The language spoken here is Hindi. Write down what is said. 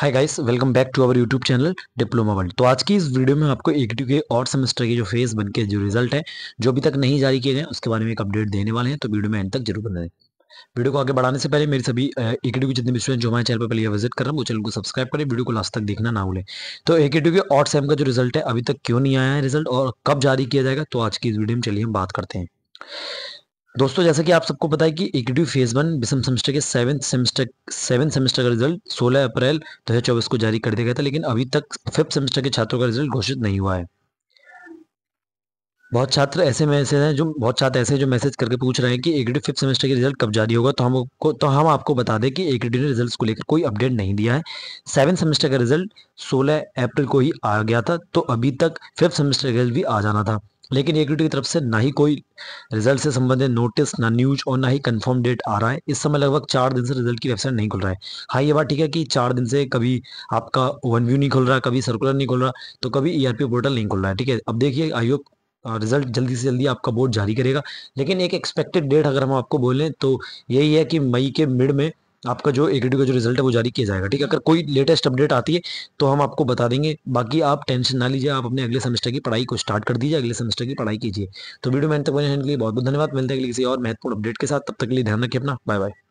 hi guys welcome back to our YouTube channel diploma world तो आज की इस वीडियो में आपको एटीट्यू के और सेमेस्टर के जो फेज बन के जो रिजल्ट है जो अभी तक नहीं जारी किए गए उसके बारे में एक अपडेट देने वाले हैं तो वीडियो में एंड तक जरूर बनाए वीडियो को आगे बढ़ाने से पहले मेरी सभी एकेडमी के जितने भी स्टूडेंट जो हमारे चैनल पर पहले विजिट कर रहे हैं वो चैनल को सब्सक्राइब करें वीडियो को लास्ट तक देखना ना भूलें तो एकेडमी के और सेम का जो रिजल्ट है अभी तक क्यों नहीं आया है रिजल्ट और कब जारी किया जाएगा तो आज की इस वीडियो में चलिए हम बात करते हैं दोस्तों जैसा कि आप सबको पता है कि इक्विटी फेज वन विषम सेमेस्टर के सेवन्थ सेमेस्टर सेवन सेमेस्टर का रिजल्ट 16 अप्रैल दो हज़ार चौबीस को जारी कर दिया गया था लेकिन अभी तक फिफ्थ सेमेस्टर के छात्रों का रिजल्ट घोषित नहीं हुआ है बहुत छात्र ऐसे मैसेज हैं जो बहुत छात्र ऐसे जो मैसेज करके पूछ रहे हैं कि इक्विटी फिफ्थ सेमेस्टर के रिजल्ट कब जारी होगा तो को, तो हम आपको बता दें कि इक्विटी ने रिजल्ट को लेकर कोई अपडेट नहीं दिया है सेवन सेमेस्टर का रिजल्ट सोलह अप्रैल को ही आ गया था तो अभी तक फिफ्थ सेमेस्टर का रिजल्ट भी आ जाना था लेकिन एक्यूटी की तरफ से ना ही कोई रिजल्ट से संबंधित नोटिस ना न्यूज और ना ही कंफर्म डेट आ रहा है इस समय लगभग चार दिन से रिजल्ट की वेबसाइट नहीं खुल रहा है हाँ ये बात ठीक है कि चार दिन से कभी आपका वन व्यू नहीं खुल रहा कभी सर्कुलर नहीं खुल रहा तो कभी ई e पोर्टल नहीं खुल रहा है ठीक है अब देखिए आई होप रिजल्ट जल्दी से जल्दी आपका बोर्ड जारी करेगा लेकिन एक एक्सपेक्टेड डेट अगर हम आपको बोलें तो यही है कि मई के मिड में आपका जो एक का जो रिजल्ट है वो जारी किया जाएगा ठीक है अगर कोई लेटेस्ट अपडेट आती है तो हम आपको बता देंगे बाकी आप टेंशन ना लीजिए आप अपने अगले सेमेस्टर की पढ़ाई को स्टार्ट कर दीजिए अगले सेमेस्टर की पढ़ाई कीजिए तो वीडियो मैंने तक बने के लिए बहुत बहुत धन्यवाद मिलते हैं किसी और महत्वपूर्ण अपडेट के साथ तब तक के लिए ध्यान रखिए अपना बाय बाय